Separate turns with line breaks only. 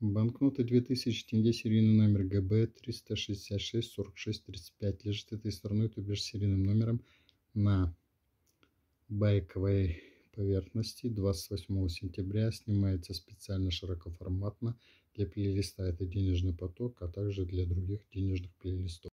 Банкнота 2000 тенге, серийный номер ГБ 366-46-35 лежит этой стороной, то бишь серийным номером на байковой поверхности 28 сентября. Снимается специально широкоформатно для плейлиста это денежный поток, а также для других денежных плейлистов.